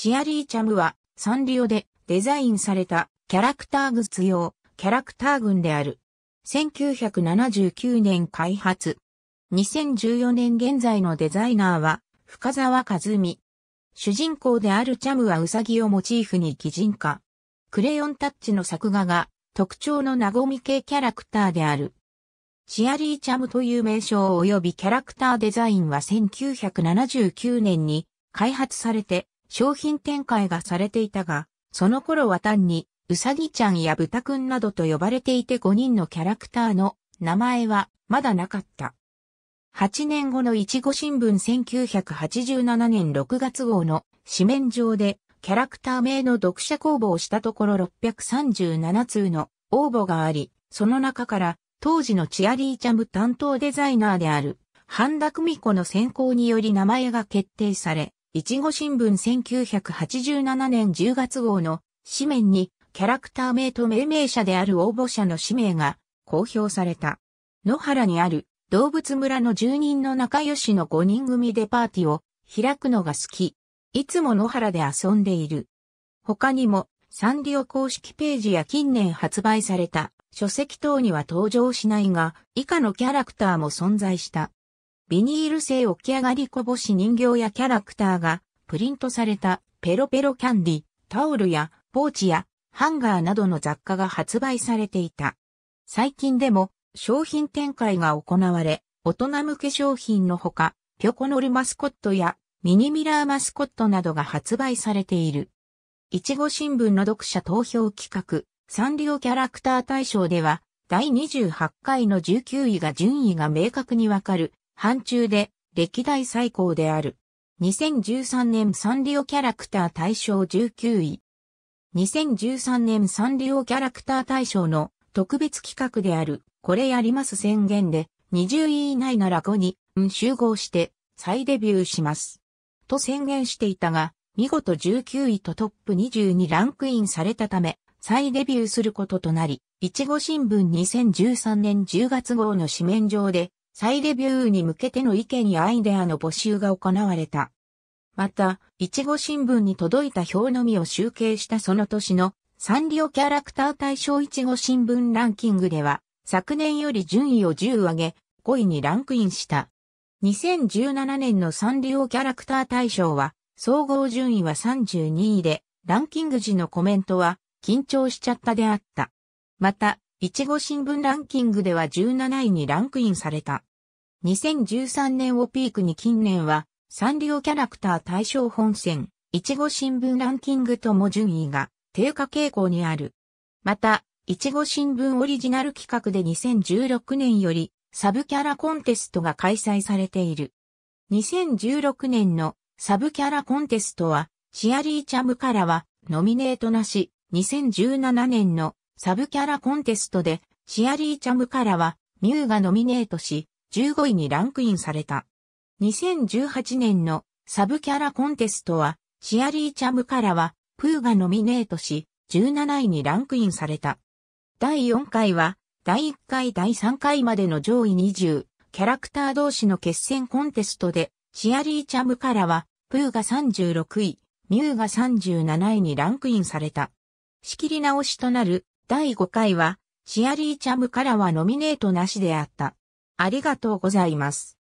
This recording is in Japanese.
シアリーチャムはサンリオでデザインされたキャラクターグッズ用キャラクター群である。1979年開発。2014年現在のデザイナーは深沢和美。主人公であるチャムはウサギをモチーフに擬人化。クレヨンタッチの作画が特徴のなごみ系キャラクターである。チアリーチャムという名称及びキャラクターデザインは1979年に開発されて商品展開がされていたが、その頃は単に、うさぎちゃんやぶたくんなどと呼ばれていて5人のキャラクターの名前はまだなかった。8年後のいちご新聞1987年6月号の紙面上でキャラクター名の読者公募をしたところ637通の応募があり、その中から当時のチアリーチャム担当デザイナーである半田久美子の選考により名前が決定され、いちご新聞1987年10月号の紙面にキャラクター名と命名者である応募者の氏名が公表された。野原にある動物村の住人の仲良しの5人組でパーティーを開くのが好き。いつも野原で遊んでいる。他にもサンリオ公式ページや近年発売された書籍等には登場しないが、以下のキャラクターも存在した。ビニール製起き上がりこぼし人形やキャラクターがプリントされたペロペロキャンディ、タオルやポーチやハンガーなどの雑貨が発売されていた。最近でも商品展開が行われ、大人向け商品のほか、ピョコノルマスコットやミニミラーマスコットなどが発売されている。いちご新聞の読者投票企画、サンリオキャラクター大賞では、第28回の19位が順位が明確にわかる範疇で歴代最高である。2013年サンリオキャラクター大賞19位。2013年サンリオキャラクター大賞の特別企画である、これやります宣言で、20位以内なら5に、ん集合して、再デビューします。と宣言していたが、見事19位とトップ20にランクインされたため、再デビューすることとなり、いちご新聞2013年10月号の紙面上で、再レビューに向けての意見やアイデアの募集が行われた。また、いちご新聞に届いた表のみを集計したその年のサンリオキャラクター大賞いちご新聞ランキングでは、昨年より順位を10上げ、5位にランクインした。2017年のサンリオキャラクター大賞は、総合順位は32位で、ランキング時のコメントは、緊張しちゃったであった。また、いちご新聞ランキングでは17位にランクインされた。2013年をピークに近年は、サンリオキャラクター対象本線、いちご新聞ランキングとも順位が低下傾向にある。また、いちご新聞オリジナル企画で2016年よりサブキャラコンテストが開催されている。2016年のサブキャラコンテストは、シアリーチャムからはノミネートなし、2017年のサブキャラコンテストで、シアリー・チャムからは、ミュウがノミネートし、15位にランクインされた。2018年のサブキャラコンテストは、シアリー・チャムからは、プーがノミネートし、17位にランクインされた。第4回は、第1回第3回までの上位20、キャラクター同士の決戦コンテストで、シアリー・チャムからは、プーが36位、ミュウが37位にランクインされた。仕切り直しとなる第5回は、シアリー・チャムからはノミネートなしであった。ありがとうございます。